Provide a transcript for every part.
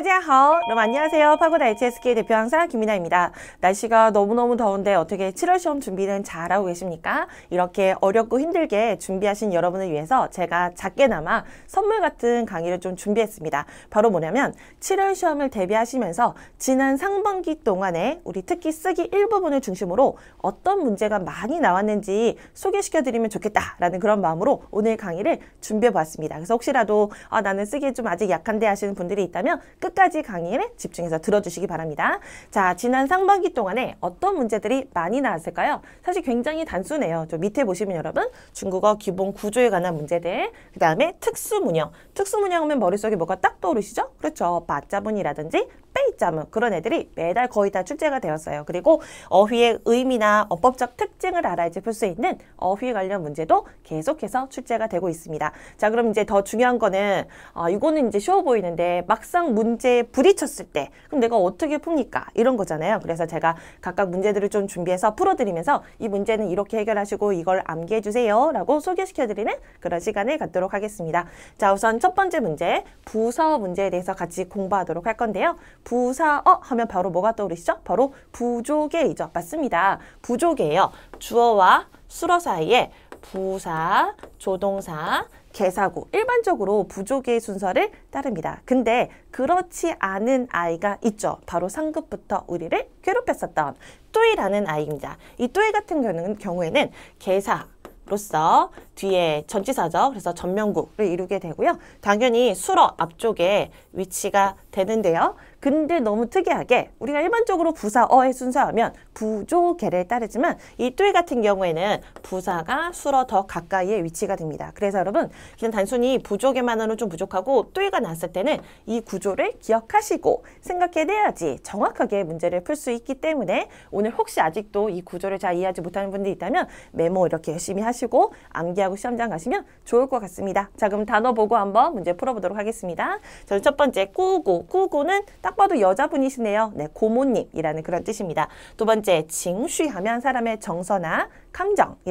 안녕하세요. 여러분 안녕하세요. 파고다 HSK 대표 항사 김민아입니다. 날씨가 너무너무 더운데 어떻게 7월 시험 준비는 잘하고 계십니까? 이렇게 어렵고 힘들게 준비하신 여러분을 위해서 제가 작게나마 선물 같은 강의를 좀 준비했습니다. 바로 뭐냐면 7월 시험을 대비하시면서 지난 상반기 동안에 우리 특히 쓰기 일부분을 중심으로 어떤 문제가 많이 나왔는지 소개시켜드리면 좋겠다라는 그런 마음으로 오늘 강의를 준비해봤습니다 그래서 혹시라도 아, 나는 쓰기에 좀 아직 약한데 하시는 분들이 있다면 끝 끝까지 강의를 집중해서 들어주시기 바랍니다. 자, 지난 상반기 동안에 어떤 문제들이 많이 나왔을까요? 사실 굉장히 단순해요. 저 밑에 보시면 여러분 중국어 기본 구조에 관한 문제들, 그 다음에 특수문형. 특수문형 하면 머릿속에 뭐가 딱 떠오르시죠? 그렇죠. 맞자분이라든지 차이점은 그런 애들이 매달 거의 다 출제가 되었어요. 그리고 어휘의 의미나 어법적 특징을 알아야지 풀수 있는 어휘 관련 문제도 계속해서 출제가 되고 있습니다. 자 그럼 이제 더 중요한 거는 아, 이거는 이제 쉬워 보이는데 막상 문제에 부딪혔을 때 그럼 내가 어떻게 풉니까? 이런 거잖아요. 그래서 제가 각각 문제들을 좀 준비해서 풀어드리면서 이 문제는 이렇게 해결하시고 이걸 암기해 주세요 라고 소개시켜드리는 그런 시간을 갖도록 하겠습니다. 자 우선 첫 번째 문제 부서 문제에 대해서 같이 공부하도록 할 건데요. 부사어 하면 바로 뭐가 떠오르시죠? 바로 부조개이죠. 맞습니다. 부조개예요. 주어와 수어 사이에 부사, 조동사, 개사구 일반적으로 부족의 순서를 따릅니다. 근데 그렇지 않은 아이가 있죠. 바로 상급부터 우리를 괴롭혔었던 또이라는 아이입니다. 이또이 같은 경우에는 개사로서 뒤에 전치사죠. 그래서 전면구를 이루게 되고요. 당연히 수러 앞쪽에 위치가 되는데요. 근데 너무 특이하게 우리가 일반적으로 부사 어에 순서하면 부조개를 따르지만 이 뚜이 같은 경우에는 부사가 수러 더 가까이에 위치가 됩니다. 그래서 여러분 그냥 단순히 부조개만으로 좀 부족하고 뚜이가 났을 때는 이 구조를 기억하시고 생각해내야지 정확하게 문제를 풀 수 있기 때문에 오늘 혹시 아직도 이 구조를 잘 이해하지 못하는 분들이 있다면 메모 이렇게 열심히 하시고 암기하고 하고 시험장 가시면 좋을 것 같습니다. 자 그럼 단어 보고 한번 문제 풀어보도록 하겠습니다. 저첫 번째 꾸고 꾸고는 딱 봐도 여자분이시네요. 네 고모님이라는 그런 뜻입니다. 두 번째 징쉬 하면 사람의 정서나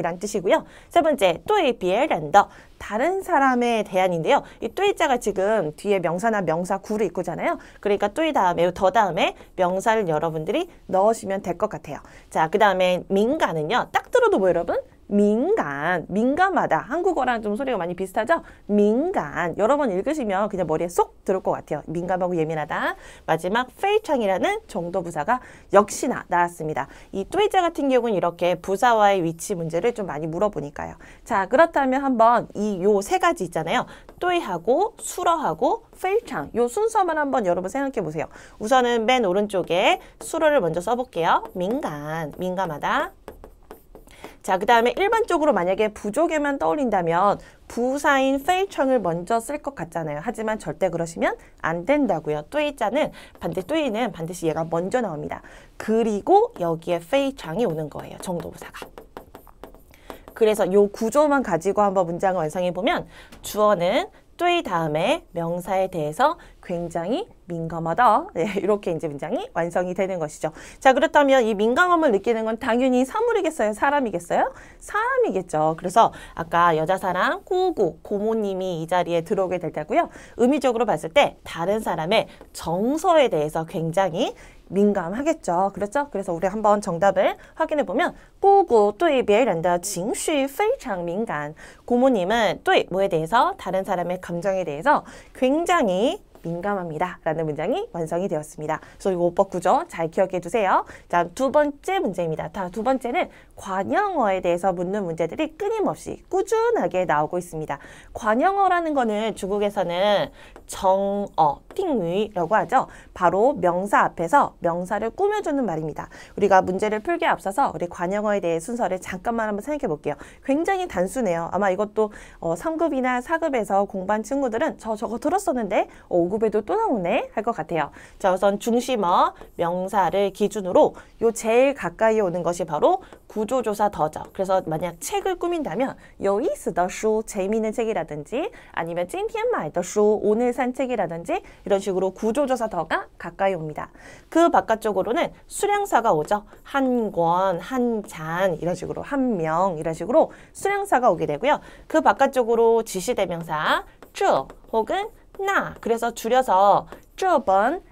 감정이란 뜻이고요. 세 번째 또 에 비엘랜더 다른 사람에 대한인데요. 이 또이자가 지금 뒤에 명사나 명사 구를 있고잖아요. 그러니까 또이 다음에 더 다음에 명사를 여러분들이 넣으시면 될 것 같아요. 자, 그 다음에 민가는요. 딱 들어도 뭐 여러분? 민간, 민간마다 한국어랑 좀 소리가 많이 비슷하죠? 민간. 여러 번 읽으시면 그냥 머리에 쏙 들을 것 같아요. 민감하고 예민하다. 마지막 페이창이라는 정도 부사가 역시나 나왔습니다. 이 뚜이자 같은 경우는 이렇게 부사와의 위치 문제를 좀 많이 물어보니까요. 자, 그렇다면 한번 이 요 세 가지 있잖아요. 뚜이하고 수러하고 페이창. 요 순서만 한번 여러분 생각해 보세요. 우선은 맨 오른쪽에 수러를 먼저 써볼게요. 민간, 민감하다. 자, 그 다음에 일반적으로 만약에 부족에만 떠올린다면 부사인 페이청을 먼저 쓸 것 같잖아요. 하지만 절대 그러시면 안 된다고요. 뚜이자는 반대 뚜이는 반드시 얘가 먼저 나옵니다. 그리고 여기에 페이청이 오는 거예요. 정도부사가. 그래서 요 구조만 가지고 한번 문장을 완성해 보면 주어는 토이 다음에 명사에 대해서 굉장히 민감하다. 네, 이렇게 이제 문장이 완성이 되는 것이죠. 자, 그렇다면 이 민감함을 느끼는 건 당연히 사물이겠어요? 사람이겠어요? 사람이겠죠. 그래서 아까 여자사랑 꾸고 고모님이 이 자리에 들어오게 될 테고요. 의미적으로 봤을 때 다른 사람의 정서에 대해서 굉장히 민감하겠죠. 그렇죠? 그래서 우리 한번 정답을 확인해 보면 꾸꾸 对别人的情绪非常 민감. 고모님은 对 뭐에 대해서 다른 사람의 감정에 대해서 굉장히 민감합니다. 라는 문장이 완성이 되었습니다. 그래서 이거 5번 구조 잘 기억해 주세요. 자, 두 번째 문제입니다. 자, 두 번째는 관형어에 대해서 묻는 문제들이 끊임없이 꾸준하게 나오고 있습니다. 관형어라는 거는 중국에서는 정어, 핑위라고 하죠. 바로 명사 앞에서 명사를 꾸며주는 말입니다. 우리가 문제를 풀기에 앞서서 우리 관형어에 대해 순서를 잠깐만 한번 생각해 볼게요. 굉장히 단순해요. 아마 이것도 어, 3급이나 4급에서 공부한 친구들은 저 저거 들었었는데 어, 공급에도 또 나오네 할 것 같아요. 자 우선 중심어 명사를 기준으로 요 제일 가까이 오는 것이 바로 구조조사 더죠. 그래서 만약 책을 꾸민다면 요이스더쇼 재미있는 책이라든지 아니면 찐티엔마이더쇼 오늘 산 책이라든지 이런 식으로 구조조사 더가 가까이 옵니다. 그 바깥쪽으로는 수량사가 오죠. 한 권, 한 잔 이런 식으로 한 명 이런 식으로 수량사가 오게 되고요. 그 바깥쪽으로 지시대명사 쭉 혹은 나 그래서 줄여서 저번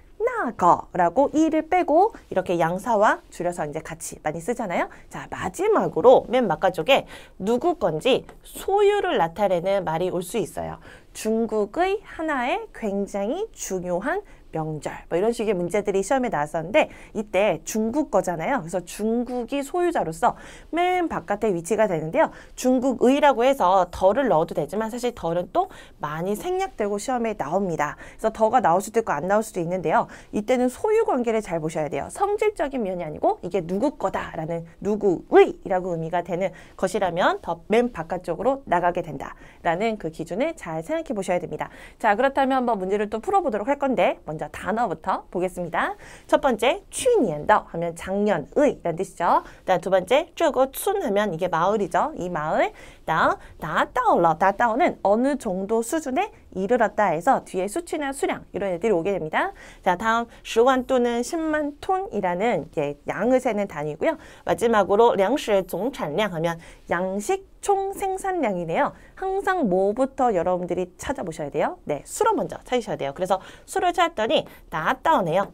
나거라고 이를 빼고 이렇게 양사와 줄여서 이제 같이 많이 쓰잖아요. 자 마지막으로 맨 막가쪽에 누구 건지 소유를 나타내는 말이 올 수 있어요. 중국의 하나의 굉장히 중요한 명절 뭐 이런 식의 문제들이 시험에 나왔었는데 이때 중국 거잖아요. 그래서 중국이 소유자로서 맨 바깥에 위치가 되는데요. 중국의라고 해서 덜을 넣어도 되지만 사실 덜은 또 많이 생략되고 시험에 나옵니다. 그래서 더가 나올 수도 있고 안 나올 수도 있는데요. 이때는 소유 관계를 잘 보셔야 돼요. 성질적인 면이 아니고 이게 누구 거다라는 누구의라고 의미가 되는 것이라면 더 맨 바깥쪽으로 나가게 된다라는 그 기준을 잘 생각해 보셔야 됩니다. 자 그렇다면 한번 문제를 또 풀어보도록 할 건데 먼저 먼저 단어부터 보겠습니다. 첫 번째, 去年더 하면 작년의라는 뜻이죠. 그두 번째, 这个村 하면 이게 마을이죠. 이 마을. 다음, 다 따올러, 다 따오는 어느 정도 수준의 이르렀다 해서 뒤에 수치나 수량 이런 애들이 오게 됩니다. 자 다음 10원 또는 10만 톤이라는 양을 세는 단위고요. 마지막으로 량식 종산량 하면 양식 총 생산량이네요. 항상 뭐부터 여러분들이 찾아보셔야 돼요? 네, 수로 먼저 찾으셔야 돼요. 그래서 수를 찾았더니 나다운네요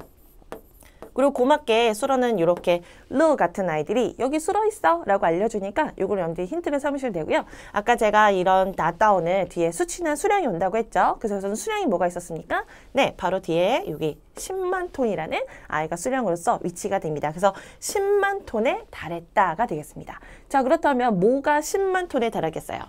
그리고 고맙게 수로는 이렇게 루 같은 아이들이 여기 수로 있어 라고 알려주니까 이걸 여러분들이 힌트를 삼으실 되고요. 아까 제가 이런 나다오을 뒤에 수치나 수량이 온다고 했죠. 그래서 저는 수량이 뭐가 있었습니까? 네, 바로 뒤에 여기 10만 톤이라는 아이가 수량으로서 위치가 됩니다. 그래서 10만 톤에 달했다가 되겠습니다. 자, 그렇다면 뭐가 10만 톤에 달하겠어요?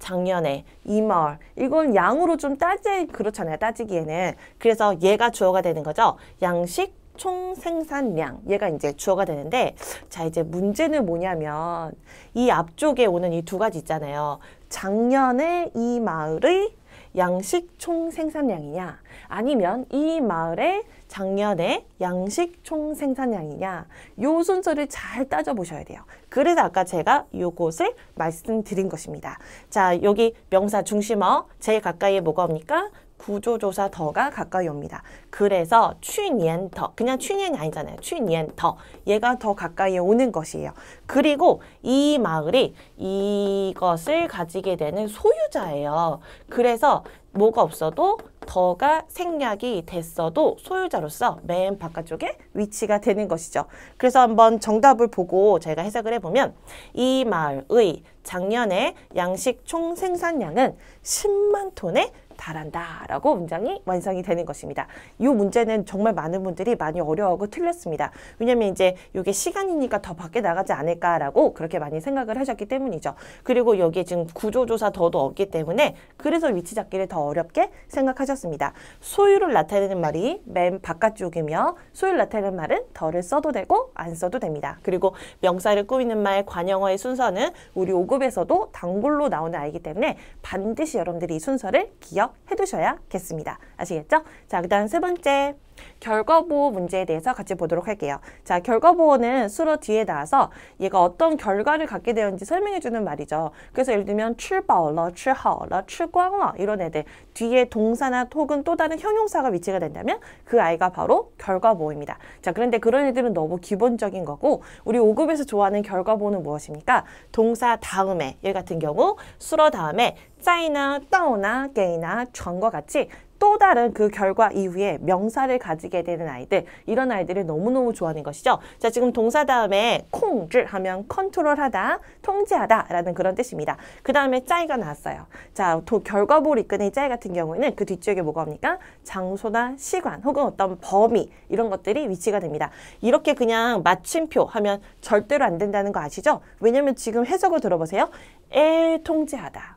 작년에, 이월 이건 양으로 좀 따지, 그렇잖아요. 따지기에는. 그래서 얘가 주어가 되는 거죠. 양식 총 생산량 얘가 이제 주어가 되는데 자 이제 문제는 뭐냐면 이 앞쪽에 오는 이 두 가지 있잖아요. 작년에 이 마을의 양식 총 생산량이냐 아니면 이 마을의 작년에 양식 총 생산량이냐 요 순서를 잘 따져보셔야 돼요. 그래서 아까 제가 요것을 말씀드린 것입니다. 자 여기 명사 중심어 제일 가까이에 뭐가 옵니까? 구조조사 더가 가까이 옵니다. 그래서 취년 더 그냥 취년이 아니잖아요. 취년 더 얘가 더 가까이 오는 것이에요. 그리고 이 마을이 이것을 가지게 되는 소유자예요. 그래서 뭐가 없어도 더가 생략이 됐어도 소유자로서 맨 바깥쪽에 위치가 되는 것이죠. 그래서 한번 정답을 보고 제가 해석을 해보면 이 마을의 작년에 양식 총 생산량은 10만 톤에 달한다 라고 문장이 완성이 되는 것입니다. 이 문제는 정말 많은 분들이 많이 어려워하고 틀렸습니다. 왜냐면 이제 이게 시간이니까 더 밖에 나가지 않을까라고 그렇게 많이 생각을 하셨기 때문이죠. 그리고 여기에 지금 구조조사 더도 없기 때문에 그래서 위치 잡기를 더 어렵게 생각하셨습니다. 소유를 나타내는 말이 맨 바깥쪽이며 소유를 나타내는 말은 덜을 써도 되고 안 써도 됩니다. 그리고 명사를 꾸미는 말 관영어의 순서는 우리 5급에서도 단골로 나오는 아이기 때문에 반드시 여러분들이 이 순서를 기억 해두셔야겠습니다. 아시겠죠? 자, 그 다음 세 번째. 결과보호 문제에 대해서 같이 보도록 할게요. 자, 결과보호는 수로 뒤에 나와서 얘가 어떤 결과를 갖게 되었는지 설명해주는 말이죠. 그래서 예를 들면 吃饱了,吃好러출광了 이런 애들 뒤에 동사나 혹은 또 다른 형용사가 위치가 된다면 그 아이가 바로 결과보호입니다. 자, 그런데 그런 애들은 너무 기본적인 거고 우리 5급에서 좋아하는 결과보호는 무엇입니까? 동사 다음에 얘 같은 경우 수로 다음에 짜이나, 따오나, 게이나, 전과 같이 또 다른 그 결과 이후에 명사를 가지게 되는 아이들 이런 아이들을 너무너무 좋아하는 것이죠. 자 지금 동사 다음에 콩질 하면 컨트롤하다, 통제하다 라는 그런 뜻입니다. 그 다음에 짜이가 나왔어요. 자 도, 결과보 이끄는 짜이 같은 경우에는 그 뒤쪽에 뭐가 옵니까? 장소나 시간 혹은 어떤 범위 이런 것들이 위치가 됩니다. 이렇게 그냥 마침표 하면 절대로 안 된다는 거 아시죠? 왜냐면 지금 해석을 들어보세요. 에 통제하다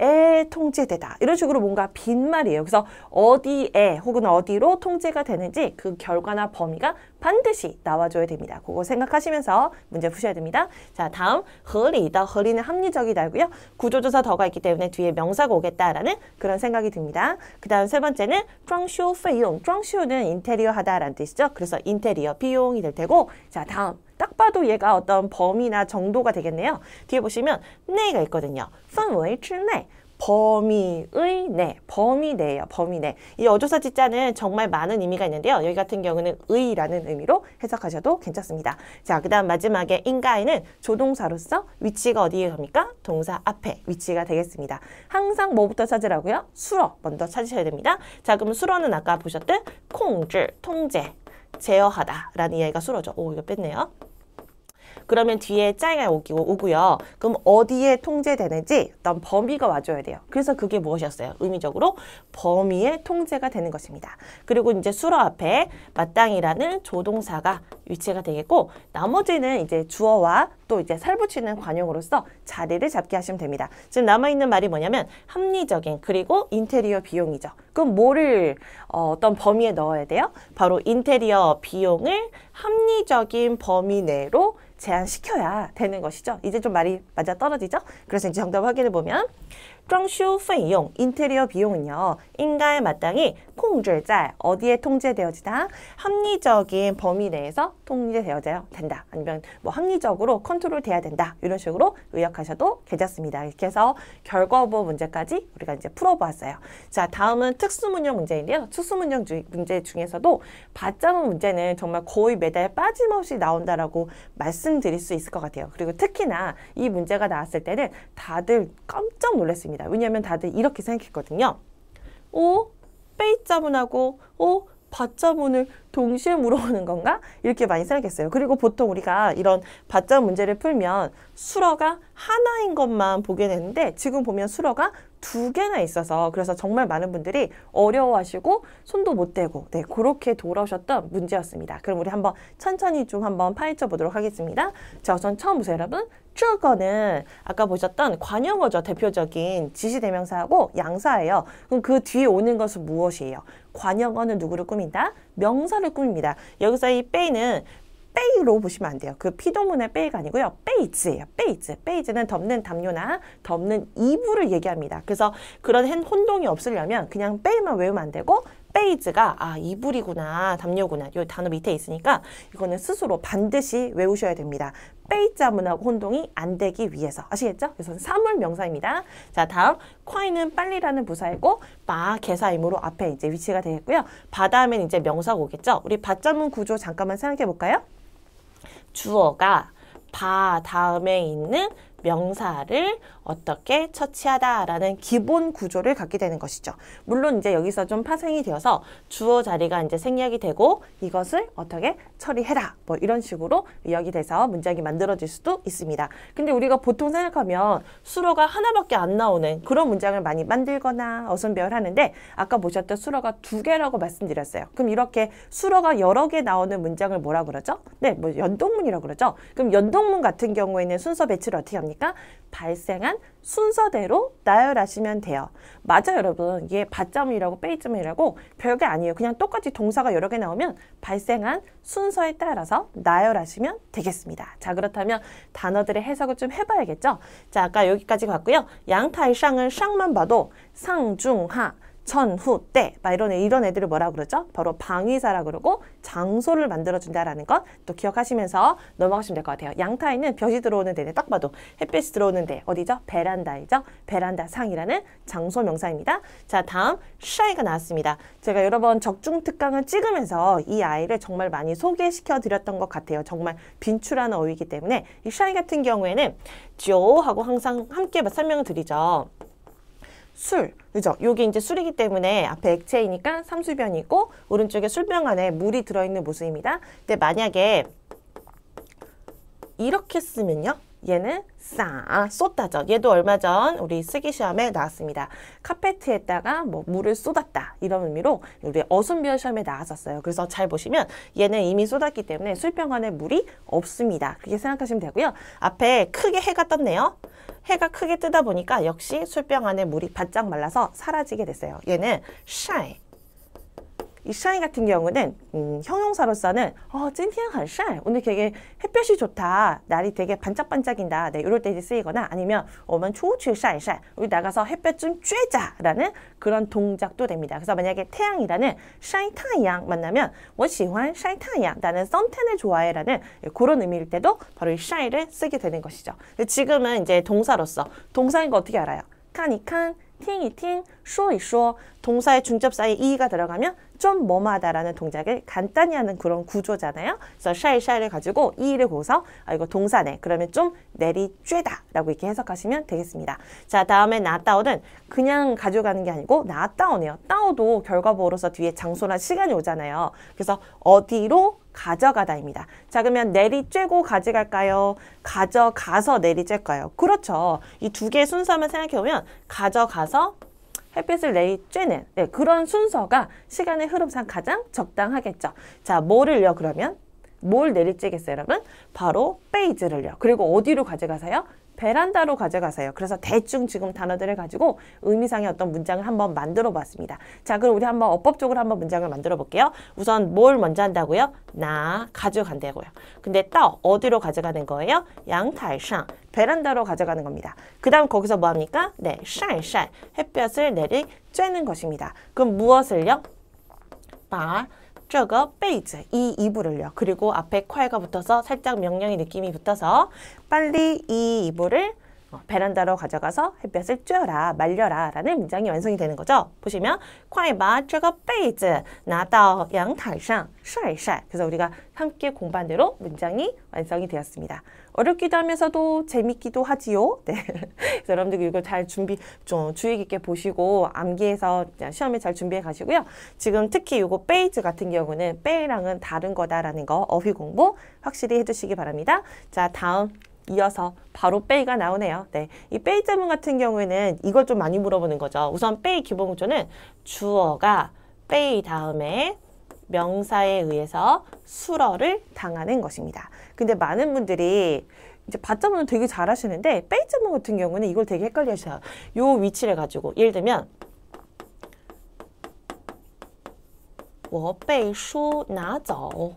에 통제되다. 이런 식으로 뭔가 빈말이에요. 그래서 어디에 혹은 어디로 통제가 되는지 그 결과나 범위가 반드시 나와줘야 됩니다. 그거 생각하시면서 문제 푸셔야 됩니다. 자, 다음 허리더 허리는 합리적이다고요. 구조조사 더가 있기 때문에 뒤에 명사가 오겠다라는 그런 생각이 듭니다. 그 다음 세 번째는 쫑쇼 페용. 쫑쇼는 인테리어 하다라는 뜻이죠. 그래서 인테리어 비용이 될 테고 자, 다음 딱 봐도 얘가 어떤 범위나 정도가 되겠네요. 뒤에 보시면 내가 있거든요. 范围之内 범위의 내, 범위 내예요. 범위 내. 이 어조사 지자는 정말 많은 의미가 있는데요. 여기 같은 경우는 의라는 의미로 해석하셔도 괜찮습니다. 자, 그 다음 마지막에 인가에는 조동사로서 위치가 어디에 갑니까? 동사 앞에 위치가 되겠습니다. 항상 뭐부터 찾으라고요? 수로 먼저 찾으셔야 됩니다. 자, 그럼 수로는 아까 보셨듯 콩줄, 통제, 제어하다 라는 이야기가 수로죠 오, 이거 뺐네요. 그러면 뒤에 짜이가 오기, 고 오고요. 그럼 어디에 통제되는지 일단 범위가 와줘야 돼요. 그래서 그게 무엇이었어요? 의미적으로 범위에 통제가 되는 것입니다. 그리고 이제 수로 앞에 마땅이라는 조동사가 위치가 되겠고 나머지는 이제 주어와 또 이제 살붙이는 관용으로서 자리를 잡게 하시면 됩니다. 지금 남아있는 말이 뭐냐면 합리적인 그리고 인테리어 비용이죠. 그럼 뭐를 어, 떤 범위에 넣어야 돼요? 바로 인테리어 비용을 합리적인 범위 내로 제한시켜야 되는 것이죠. 이제 좀 말이 맞아 떨어지죠? 그래서 이제 정답 확인해 보면 装修费용 인테리어 비용은요. 인가에 마땅히 콩制在 어디에 통제되어지다? 합리적인 범위 내에서 통제되어져야 된다. 아니면 뭐 합리적으로 컨트롤 돼야 된다. 이런 식으로 의역하셔도 괜찮습니다. 이렇게 해서 결과보 문제까지 우리가 이제 풀어보았어요. 자, 다음은 특수문형 문제인데요. 특수문형 주, 문제 중에서도 받자문 문제는 정말 거의 매달 빠짐없이 나온다라고 말씀드릴 수 있을 것 같아요. 그리고 특히나 이 문제가 나왔을 때는 다들 깜짝 놀랐습니다. 겁니다. 왜냐하면 다들 이렇게 생각했거든요. 오, 빼이자문하고 오, 바자문을 동시에 물어오는 건가? 이렇게 많이 생각했어요. 그리고 보통 우리가 이런 받자 문제를 풀면 수러가 하나인 것만 보게 되는데 지금 보면 수러가 두 개나 있어서 그래서 정말 많은 분들이 어려워하시고 손도 못 대고 네 그렇게 돌아오셨던 문제였습니다. 그럼 우리 한번 천천히 좀 한번 파헤쳐 보도록 하겠습니다. 자 우선 처음 보세요 여러분. 추어거는 아까 보셨던 관용어죠. 대표적인 지시대명사하고 양사예요. 그럼 그 뒤에 오는 것은 무엇이에요? 관용어는 누구를 꾸민다? 명사 천사를 꾸밉니다. 여기서 이 빼는 빼이로 보시면 안 돼요. 그 피도문의 빼이가 아니고요. 빼이즈예요. 빼이즈. 빼이즈는 덮는 담요나 덮는 이불을 얘기합니다. 그래서 그런 혼동이 없으려면 그냥 빼이만 외우면 안 되고 페이즈가아 이불이구나 담요구나 요 단어 밑에 있으니까 이거는 스스로 반드시 외우셔야 됩니다. 페이자문하고 혼동이 안 되기 위해서 아시겠죠? 그래서 사물 명사입니다. 자 다음 콰이는 빨리라는 부사이고 바 개사이므로 앞에 이제 위치가 되겠고요. 바다음엔 이제 명사가 오겠죠? 우리 바자문 구조 잠깐만 생각해 볼까요? 주어가 바 다음에 있는 명사를 어떻게 처치하다라는 기본 구조를 갖게 되는 것이죠. 물론 이제 여기서 좀 파생이 되어서 주어 자리가 이제 생략이 되고 이것을 어떻게 처리해라 뭐 이런 식으로 의역이 돼서 문장이 만들어질 수도 있습니다. 근데 우리가 보통 생각하면 수로가 하나밖에 안 나오는 그런 문장을 많이 만들거나 어선별하는데 아까 보셨던 수로가 두 개라고 말씀드렸어요. 그럼 이렇게 수로가 여러 개 나오는 문장을 뭐라 그러죠? 네, 뭐 연동문이라고 그러죠. 그럼 연동문 같은 경우에는 순서 배치를 어떻게 합니까? 나오니까 그러니까 발생한 순서대로 나열하시면 돼요. 맞아요 여러분. 이게 받점이라고 빼이점이라고 별게 아니에요. 그냥 똑같이 동사가 여러 개 나오면 발생한 순서에 따라서 나열하시면 되겠습니다. 자 그렇다면 단어들의 해석을 좀 해봐야겠죠. 자 아까 여기까지 봤고요 양타의 상은 상만 봐도 상중하 전후 때막 이런 이런 애들을 뭐라 그러죠? 바로 방위사라 그러고 장소를 만들어 준다라는 것 또 기억하시면서 넘어가시면 될 것 같아요. 양타에는 볕이 들어오는 데는 딱 봐도 햇볕이 들어오는 데 어디죠? 베란다이죠. 베란다 상이라는 장소 명사입니다. 자 다음 샤이가 나왔습니다. 제가 여러 번 적중 특강을 찍으면서 이 아이를 정말 많이 소개시켜 드렸던 것 같아요. 정말 빈출한 어휘이기 때문에 이 샤이 같은 경우에는 쥐 하고 항상 함께 설명을 드리죠. 술, 그죠? 여기 이제 술이기 때문에 앞에 액체이니까 삼수변이고 오른쪽에 술병 안에 물이 들어있는 모습입니다. 근데 만약에 이렇게 쓰면요. 얘는 싸, 아, 쏟다죠. 얘도 얼마 전 우리 쓰기 시험에 나왔습니다. 카페트에다가 뭐 물을 쏟았다 이런 의미로 우리 어순별 시험에 나왔었어요. 그래서 잘 보시면 얘는 이미 쏟았기 때문에 술병 안에 물이 없습니다. 그렇게 생각하시면 되고요. 앞에 크게 해가 떴네요. 해가 크게 뜨다 보니까 역시 술병 안에 물이 바짝 말라서 사라지게 됐어요. 얘는 shine 이 샤인 같은 경우는 음, 형용사로서는 어, 찐티엔 한샤 오늘 되게 햇볕이 좋다. 날이 되게 반짝반짝인다. 네, 이럴 때 이제 쓰이거나 아니면 오면 초우추 샤이샤 우리 나가서 햇볕 좀 쬐자라는 그런 동작도 됩니다. 그래서 만약에 태양이라는 샤이타양 만나면 워시환 샤이타양 나는 썬텐을 좋아해라는 그런 의미일 때도 바로 이 샤이를 쓰게 되는 것이죠. 지금은 이제 동사로서 동사인 거 어떻게 알아요? 카니칸 팅이팅 说이说 동사의 중첩 사이에 이가 들어가면 좀 뭐마다라는 동작을 간단히 하는 그런 구조잖아요. 그래서 샤이샤이를 가지고 이를 고서 아 이거 동사네. 그러면 좀 내리쬐다라고 이렇게 해석하시면 되겠습니다. 자 다음에 나따오는 그냥 가져가는 게 아니고 나따오네요. 따오도 결과보로서 뒤에 장소나 시간이 오잖아요. 그래서 어디로 가져가다입니다. 자 그러면 내리쬐고 가져갈까요? 가져가서 내리쬐까요? 그렇죠. 이 두 개의 순서만 생각해보면 가져가서 햇빛을 내리쬐는 네, 그런 순서가 시간의 흐름상 가장 적당하겠죠. 자 뭐를요 그러면? 뭘 내리쬐겠어요 여러분? 바로 베이즈를요. 그리고 어디로 가져가세요? 베란다로 가져가세요. 그래서 대충 지금 단어들을 가지고 의미상의 어떤 문장을 한번 만들어 봤습니다. 자, 그럼 우리 한번 어법적으로 한번 문장을 만들어 볼게요. 우선 뭘 먼저 한다고요? 나 가져간다고요. 근데 떠 어디로 가져가는 거예요? 양탈상 베란다로 가져가는 겁니다. 그 다음 거기서 뭐 합니까? 네, 쌀쌀 햇볕을 내리 쬐는 것입니다. 그럼 무엇을요? 바 쪽个 베이즈 이 이불을요. 그리고 앞에 콰이가 붙어서 살짝 명령의 느낌이 붙어서 빨리 이 이불을 어, 베란다로 가져가서 햇볕을 쬐라 말려라 라는 문장이 완성이 되는 거죠. 보시면 快把这个被子拿到阳台上晒晒 그래서 우리가 함께 공부한 대로 문장이 완성이 되었습니다. 어렵기도 하면서도 재밌기도 하지요. 네. 그래서 여러분들 이걸잘 준비 좀 주의 깊게 보시고 암기해서 시험에 잘 준비해 가시고요. 지금 특히 이거 베이즈 같은 경우는 빼랑은 다른 거다라는 거 어휘 공부 확실히 해주시기 바랍니다. 자 다음 이어서 바로 빼이가 나오네요. 네, 이 빼이 질문 같은 경우에는 이걸 좀 많이 물어보는 거죠. 우선 빼이 기본 구조는 주어가 빼이 다음에 명사에 의해서 수러를 당하는 것입니다. 근데 많은 분들이 이제 받자문을 되게 잘 하시는데 빼이자문 같은 경우는 이걸 되게 헷갈려 하셔요. 요 위치를 가지고 예를 들면 我被书拿走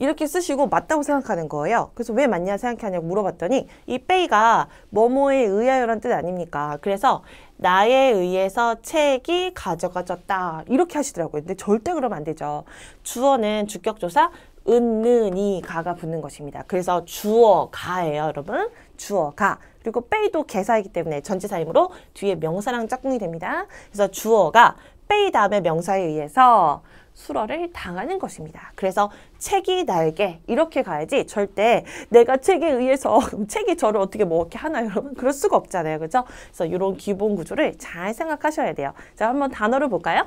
이렇게 쓰시고 맞다고 생각하는 거예요. 그래서 왜 맞냐 생각하냐고 물어봤더니 이 빼이가 뭐뭐에 의하여란 뜻 아닙니까? 그래서 나에 의해서 책이 가져가졌다 이렇게 하시더라고요. 근데 절대 그러면 안 되죠. 주어는 주격조사 은느니 가가 붙는 것입니다. 그래서 주어 가예요, 여러분. 주어 가. 그리고 빼이도 개사이기 때문에 전치사이므로 뒤에 명사랑 짝꿍이 됩니다. 그래서 주어가 헛이 다음의 명사에 의해서 수러를 당하는 것입니다. 그래서 책이 날게 이렇게 가야지 절대 내가 책에 의해서 책이 저를 어떻게 뭐 이렇게 하나 요 여러분 그럴 수가 없잖아요. 그죠? 그래서 이런 기본 구조를 잘 생각하셔야 돼요. 자 한번 단어를 볼까요?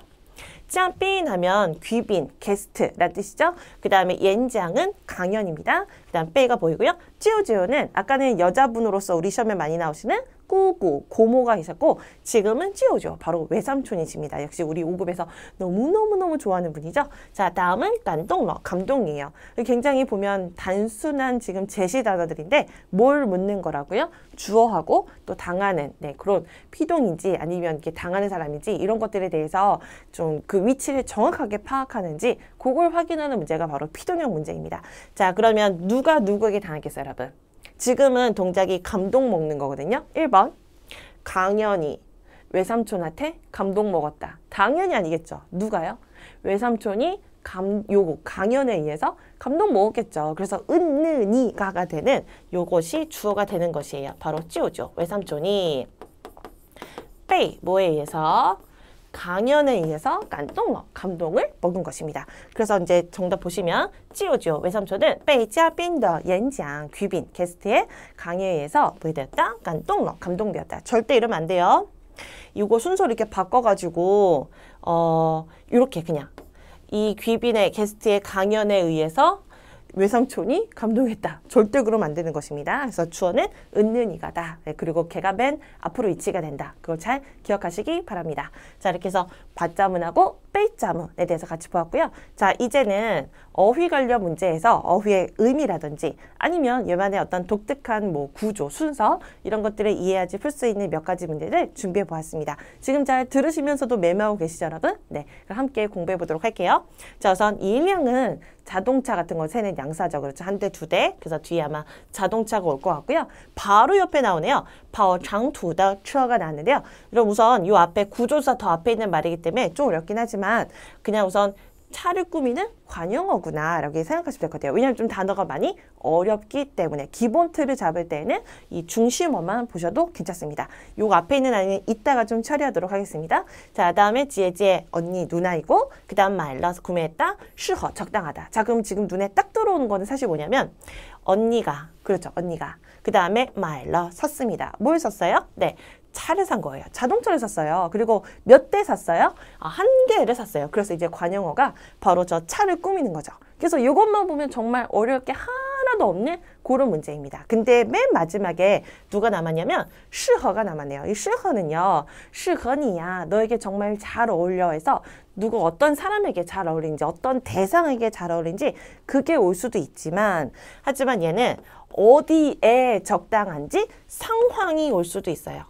짬삐인 하면 귀빈, 게스트라는 뜻이죠. 그 다음에 옌장은 강연입니다. 그 다음 빼가 보이고요. 찌우지우는 아까는 여자분으로서 우리 시험에 많이 나오시는 꼬구, 고모가 있었고 지금은 찌오죠. 바로 외삼촌이십니다. 역시 우리 5급에서 너무너무너무 좋아하는 분이죠. 자, 다음은 깐동러, 감동이에요. 굉장히 보면 단순한 지금 제시 단어들인데 뭘 묻는 거라고요? 주어하고 또 당하는 네, 그런 피동인지 아니면 이렇게 당하는 사람인지 이런 것들에 대해서 좀 그 위치를 정확하게 파악하는지 그걸 확인하는 문제가 바로 피동형 문제입니다. 자, 그러면 누가 누구에게 당했겠어요, 여러분? 지금은 동작이 감동 먹는 거거든요. 1번 강연이 외삼촌한테 감동 먹었다. 당연히 아니겠죠. 누가요? 외삼촌이 감, 요거 강연에 의해서 감동 먹었겠죠. 그래서 은느니가가 되는 요것이 주어가 되는 것이에요. 바로 찌오죠. 외삼촌이 빼 뭐에 의해서 강연에 의해서 깐어 감동을 먹은 것입니다. 그래서 이제 정답 보시면 찌오지오 외삼촌은 베이지아빈더 연장 귀빈 게스트의 강의에 의해서 뭐되었다 깐동 감동되었다. 절대 이러면 안 돼요. 이거 순서를 이렇게 바꿔가지고 어 이렇게 그냥 이 귀빈의 게스트의 강연에 의해서 외상촌이 감동했다. 절대 그럼 안 되는 것입니다. 그래서 주어는 은는 이가다. 네, 그리고 개가 맨 앞으로 위치가 된다. 그걸 잘 기억하시기 바랍니다. 자 이렇게 해서 받자문하고 빼자문에 대해서 같이 보았고요. 자, 이제는 어휘 관련 문제에서 어휘의 의미라든지 아니면 요만의 어떤 독특한 뭐 구조, 순서 이런 것들을 이해하지 풀 수 있는 몇 가지 문제를 준비해 보았습니다. 지금 잘 들으시면서도 매매하고 계시죠, 여러분? 네, 그럼 함께 공부해 보도록 할게요. 자, 우선 일명은 자동차 같은 걸 세는 양사죠. 그렇죠. 한 대, 두 대. 그래서 뒤에 아마 자동차가 올 것 같고요. 바로 옆에 나오네요. 파워 장투 더 추어가 나는데요. 왔그럼 우선 요 앞에 구조사 더 앞에 있는 말이기 때문에 좀 어렵긴 하지만 그냥 우선 차를 꾸미는 관용어구나 라고 생각하시면 될 것 같아요. 왜냐하면 좀 단어가 많이 어렵기 때문에 기본 틀을 잡을 때는 이 중심어만 보셔도 괜찮습니다. 요 앞에 있는 아이는 이따가 좀 처리하도록 하겠습니다. 자 다음에 지혜지혜 언니 누나이고 그 다음 말라서 구매했다 슈허 적당하다. 자 그럼 지금 눈에 딱 들어오는 거는 사실 뭐냐면 언니가 그렇죠 언니가 그 다음에 my l 샀습니다. 뭘 샀어요? 네. 차를 산 거예요. 자동차를 샀어요. 그리고 몇 대 샀어요? 아, 한개를 샀어요. 그래서 이제 관용어가 바로 저 차를 꾸미는 거죠. 그래서 이것만 보면 정말 어렵게 하 하나도 없는 그런 문제입니다. 근데 맨 마지막에 누가 남았냐면 시허가 남았네요. 이 시허는요. 시허니야 너에게 정말 잘 어울려 해서 누구 어떤 사람에게 잘 어울리는지 어떤 대상에게 잘 어울리는지 그게 올 수도 있지만 하지만 얘는 어디에 적당한지 상황이 올 수도 있어요.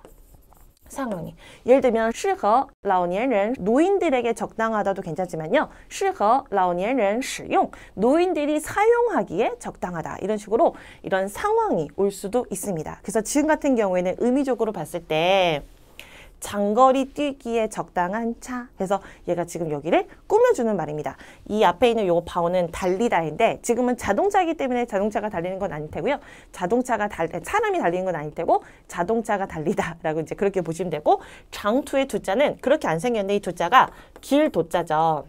상황이. 예를 들면 适合老年人 노인들에게 적당하다도 괜찮지만요. 适合老年人使용 노인들이 사용하기에 적당하다. 이런 식으로 이런 상황이 올 수도 있습니다. 그래서 지금 같은 경우에는 의미적으로 봤을 때 장거리 뛰기에 적당한 차. 그래서 얘가 지금 여기를 꾸며주는 말입니다. 이 앞에 있는 요파워는 달리다인데 지금은 자동차이기 때문에 자동차가 달리는 건 아닐 테고요. 자동차가 달, 사람이 달리는 건 아닐 테고 자동차가 달리다라고 이제 그렇게 보시면 되고 장투의 두자는 그렇게 안 생겼는데 이 두자가 길 도자죠.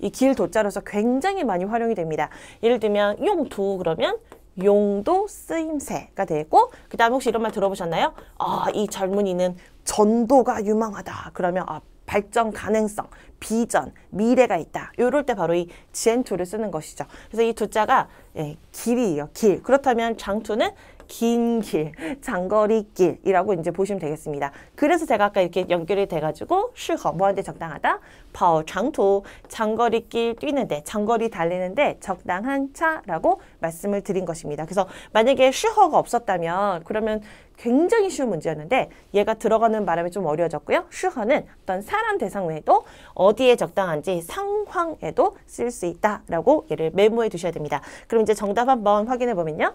이 길 도자로서 굉장히 많이 활용이 됩니다. 예를 들면 용두 그러면 용도 쓰임새가 되고 그 다음에 혹시 이런 말 들어보셨나요? 아, 이 젊은이는 전도가 유망하다. 그러면 아, 발전 가능성, 비전, 미래가 있다. 이럴 때 바로 이 지엔투를 쓰는 것이죠. 그래서 이 두자가 예, 길이에요. 길. 그렇다면 장투는 긴 길, 장거리 길이라고 이제 보시면 되겠습니다. 그래서 제가 아까 이렇게 연결이 돼가지고 쉬허 뭐한테 적당하다, 파워 장토 장거리 길 뛰는데 장거리 달리는데 적당한 차라고 말씀을 드린 것입니다. 그래서 만약에 쉬허가 없었다면 그러면 굉장히 쉬운 문제였는데 얘가 들어가는 바람에 좀 어려워졌고요. 슈허는 어떤 사람 대상 외에도 어디에 적당한지 상황에도 쓸 수 있다라고 얘를 메모해 두셔야 됩니다. 그럼 이제 정답 한번 확인해 보면요.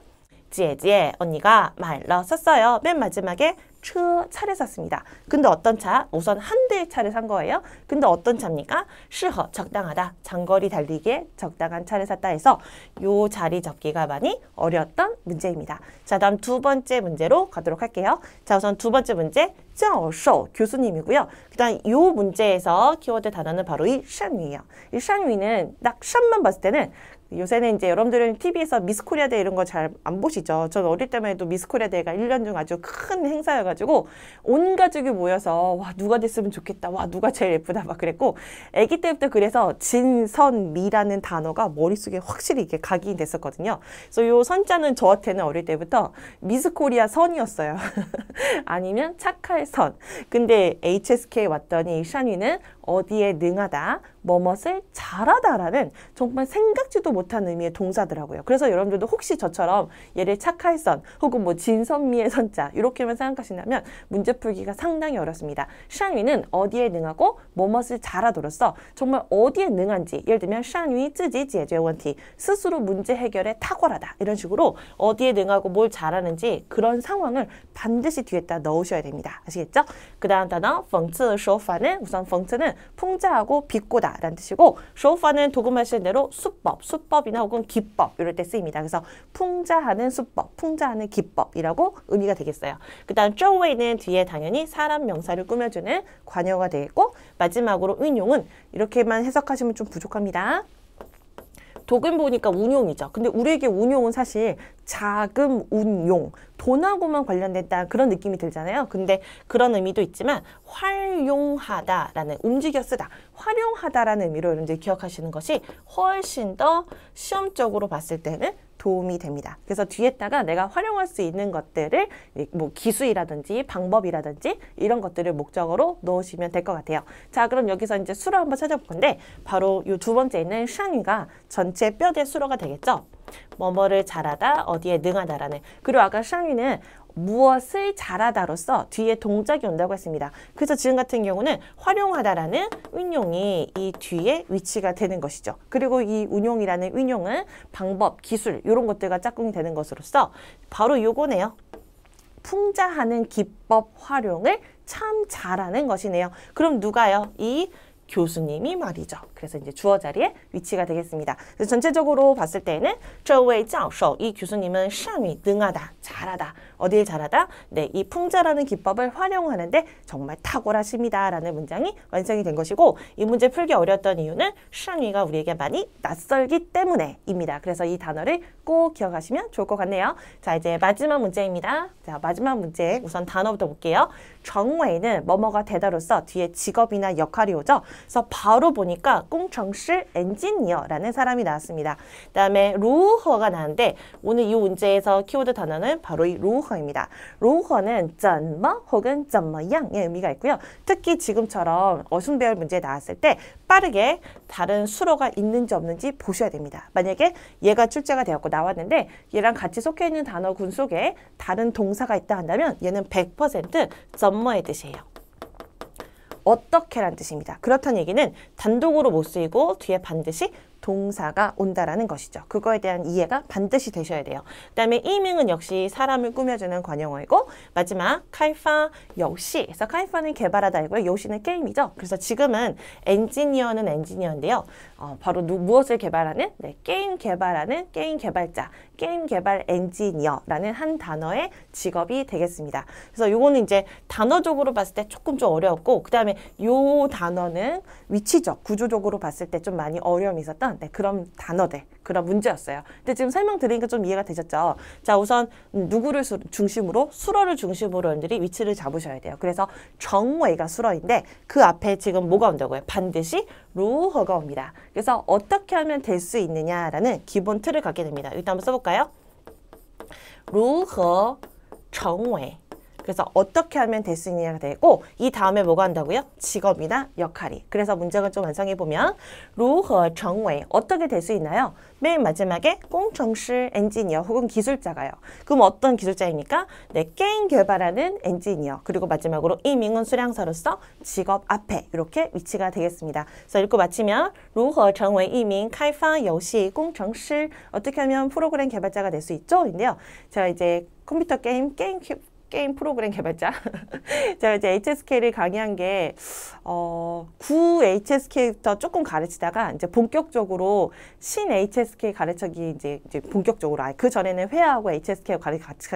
지에지에 언니가 말러 썼어요. 맨 마지막에 차 차를 샀습니다. 근데 어떤 차? 우선 한 대의 차를 산 거예요. 근데 어떤 차입니까? 시허 적당하다. 장거리 달리기에 적당한 차를 샀다 해서 요 자리 잡기가 많이 어려웠던 문제입니다. 자 다음 두 번째 문제로 가도록 할게요. 자 우선 두 번째 문제 어쇼 교수님이고요. 그다음 요 문제에서 키워드 단어는 바로 이 샨위예요. 이 샨위는 딱 샨만 봤을 때는 요새는 이제 여러분들은 TV에서 미스 코리아 대 이런 거 잘 안 보시죠. 전 어릴 때만 해도 미스 코리아 대가 1년 중 아주 큰 행사여가지고 온 가족이 모여서 와, 누가 됐으면 좋겠다. 와, 누가 제일 예쁘다. 막 그랬고 아기 때부터 그래서 진선미라는 단어가 머릿속에 확실히 이게 각인이 됐었거든요. 그래서 요 선자는 저한테는 어릴 때부터 미스 코리아 선이었어요. 아니면 착할 선. 근데 HSK 왔더니 샤니는 어디에 능하다, 뭐뭇을 잘하다라는 정말 생각지도 못 못한 의미의 동사더라고요. 그래서 여러분들도 혹시 저처럼 예를 착할선 혹은 뭐 진선미의 선자 이렇게만 생각하신다면 문제 풀기가 상당히 어렵습니다. 샹위는 어디에 능하고 뭐뭐을 잘하도로써 정말 어디에 능한지 예를 들면 샹위 쯔지 제제 원티 스스로 문제 해결에 탁월하다 이런 식으로 어디에 능하고 뭘 잘하는지 그런 상황을 반드시 뒤에다 넣으셔야 됩니다. 아시겠죠? 그 다음 단어 펑츠 쇼파는 우선 펑츠는 풍자하고 비꼬다 라는 뜻이고 쇼파는 도금하신 대로 수법, 수법 수법이나 혹은 기법 이럴 때 쓰입니다. 그래서 풍자하는 수법, 풍자하는 기법이라고 의미가 되겠어요. 그 다음 쇼웨이는 뒤에 당연히 사람 명사를 꾸며주는 관여가 되겠고 마지막으로运용은 이렇게만 해석하시면 좀 부족합니다. 독은 보니까 운용이죠. 근데 우리에게 운용은 사실 자금 운용, 돈하고만 관련됐다 그런 느낌이 들잖아요. 근데 그런 의미도 있지만 활용하다라는 움직여 쓰다, 활용하다라는 의미로 여러 이제 기억하시는 것이 훨씬 더 시험적으로 봤을 때는 도움이 됩니다. 그래서 뒤에다가 내가 활용할 수 있는 것들을 뭐 기술이라든지 방법이라든지 이런 것들을 목적으로 넣으시면 될 것 같아요. 자 그럼 여기서 이제 수로 한번 찾아볼 건데 바로 이 두 번째 있는 샤니가 전체 뼈대 수로가 되겠죠. 뭐뭐를 잘하다 어디에 능하다라는 그리고 아까 샤니는 무엇을 잘하다로써 뒤에 동작이 온다고 했습니다. 그래서 지금 같은 경우는 활용하다라는운용이이 뒤에 위치가 되는 것이죠. 그리고 이운용이라는운용은 방법, 기술 이런 것들과 짝꿍이 되는 것으로서 바로 요거네요. 풍자하는 기법 활용을 참 잘하는 것이네요. 그럼 누가요? 이 교수님이 말이죠. 그래서 이제 주어 자리에 위치가 되겠습니다. 그래서 전체적으로 봤을 때는 저웨이 짜오이 교수님은 시험이 능하다, 잘하다 어딜 잘하다? 네, 이 풍자라는 기법을 활용하는데 정말 탁월하십니다. 라는 문장이 완성이 된 것이고 이 문제 풀기 어려웠던 이유는 샹위가 우리에게 많이 낯설기 때문에입니다. 그래서 이 단어를 꼭 기억하시면 좋을 것 같네요. 자, 이제 마지막 문제입니다. 자, 마지막 문제 우선 단어부터 볼게요. 정웨이는 뭐뭐가 되다로서 뒤에 직업이나 역할이 오죠. 그래서 바로 보니까 꽁청실 엔지니어라는 사람이 나왔습니다. 그다음에 루허가 나는데 왔 오늘 이 문제에서 키워드 단어는 바로 이 루허 로허입니다. 로허는 짠마 혹은 짠마양의 의미가 있고요. 특히 지금처럼 어순배열 문제 나왔을 때 빠르게 다른 수로가 있는지 없는지 보셔야 됩니다. 만약에 얘가 출제가 되었고 나왔는데 얘랑 같이 속해 있는 단어군 속에 다른 동사가 있다 한다면 얘는 100% 썸머의 뜻이에요. 어떻게란 뜻입니다. 그렇다는 얘기는 단독으로 못 쓰이고 뒤에 반드시 동사가 온다라는 것이죠. 그거에 대한 이해가 반드시 되셔야 돼요. 그 다음에 이밍은 역시 사람을 꾸며주는 관용어이고 마지막 카이파 역시 그래서 카이파는 개발하다이고요. 요시는 게임이죠. 그래서 지금은 엔지니어는 엔지니어인데요. 어, 바로 누, 무엇을 개발하는? 네, 게임 개발하는 게임 개발자, 게임 개발 엔지니어라는 한 단어의 직업이 되겠습니다. 그래서 요거는 이제 단어적으로 봤을 때 조금 좀 어려웠고 그 다음에 요 단어는 위치적, 구조적으로 봤을 때 좀 많이 어려움이 있었던 있었 네, 그런 단어들, 그런 문제였어요. 근데 지금 설명드리니까 좀 이해가 되셨죠? 자, 우선 누구를 수, 중심으로? 수로를 중심으로 여러분들이 위치를 잡으셔야 돼요. 그래서 정웨이가 수로인데 그 앞에 지금 뭐가 온다고요? 반드시 루허가 옵니다. 그래서 어떻게 하면 될 수 있느냐라는 기본 틀을 갖게 됩니다. 일단 한번 써볼까요? 如何成为 그래서 어떻게 하면 될 수 있느냐가 되고 이 다음에 뭐가 한다고요? 직업이나 역할이. 그래서 문장을 좀 완성해 보면 如何成为 어떻게 될 수 있나요? 맨 마지막에 공정시 엔지니어 혹은 기술자가요. 그럼 어떤 기술자입니까? 네, 게임 개발하는 엔지니어. 그리고 마지막으로 이민원 수량사로서 직업 앞에 이렇게 위치가 되겠습니다. 그래서 읽고 마치면 如何成为一名开파 역시 工程师 어떻게 하면 프로그램 개발자가 될 수 있죠? 인데요. 제가 이제 컴퓨터 게임 게임 큐브 게임 프로그램 개발자. 제가 이제 HSK를 강의한 게, 어, 구 HSK부터 조금 가르치다가 이제 본격적으로 신 HSK 가르치기 이제, 이제 본격적으로 아예 그 전에는 회화하고 HSK 같이,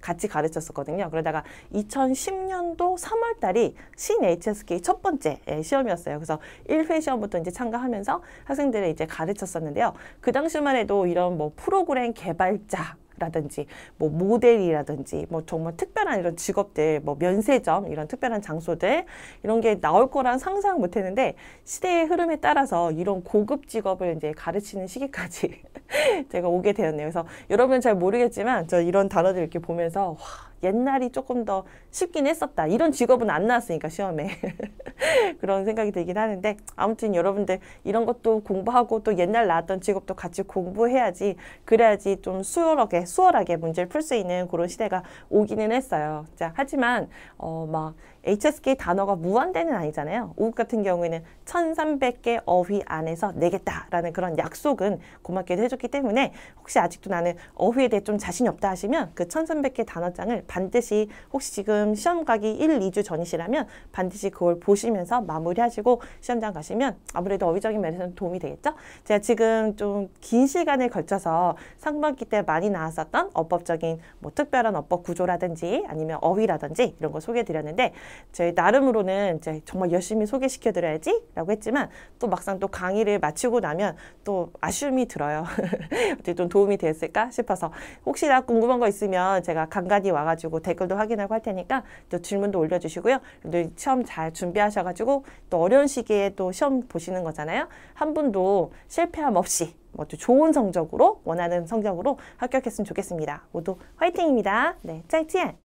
같이 가르쳤었거든요. 그러다가 2010년도 3월 달이 신 HSK 첫 번째 예, 시험이었어요. 그래서 1회 시험부터 이제 참가하면서 학생들을 이제 가르쳤었는데요. 그 당시만 해도 이런 뭐 프로그램 개발자 라든지 뭐 모델이라든지 뭐 정말 특별한 이런 직업들 뭐 면세점 이런 특별한 장소들 이런 게 나올 거란 상상 못 했는데 시대의 흐름에 따라서 이런 고급 직업을 이제 가르치는 시기까지 제가 오게 되었네요. 그래서 여러분 잘 모르겠지만 저 이런 단어들 이렇게 보면서 와 옛날이 조금 더 쉽긴 했었다. 이런 직업은 안 나왔으니까 시험에. 그런 생각이 들긴 하는데 아무튼 여러분들 이런 것도 공부하고 또 옛날 나왔던 직업도 같이 공부해야지 그래야지 좀 수월하게 수월하게 문제를 풀 수 있는 그런 시대가 오기는 했어요. 자, 하지만 어막 HSK 단어가 무한대는 아니잖아요. 오국 같은 경우에는 1300개 어휘 안에서 내겠다라는 그런 약속은 고맙게도 해줬기 때문에 혹시 아직도 나는 어휘에 대해 좀 자신이 없다 하시면 그 1300개 단어장을 반드시 혹시 지금 시험 가기 1, 2주 전이시라면 반드시 그걸 보시면서 마무리하시고 시험장 가시면 아무래도 어휘적인 면에서는 도움이 되겠죠. 제가 지금 좀 긴 시간에 걸쳐서 상반기 때 많이 나왔었던 어법적인 뭐 특별한 어법 구조라든지 아니면 어휘라든지 이런 거 소개해 드렸는데 제 나름으로는 이제 정말 열심히 소개시켜드려야지 라고 했지만 또 막상 또 강의를 마치고 나면 또 아쉬움이 들어요. 어떻게 좀 도움이 됐을까 싶어서 혹시나 궁금한 거 있으면 제가 간간히 와가지고 댓글도 확인하고 할 테니까 또 질문도 올려주시고요. 시험 잘 준비하셔가지고 또 어려운 시기에 또 시험 보시는 거잖아요. 한 분도 실패함 없이 뭐 좋은 성적으로 원하는 성적으로 합격했으면 좋겠습니다. 모두 화이팅입니다. 네, 짜이찌엔!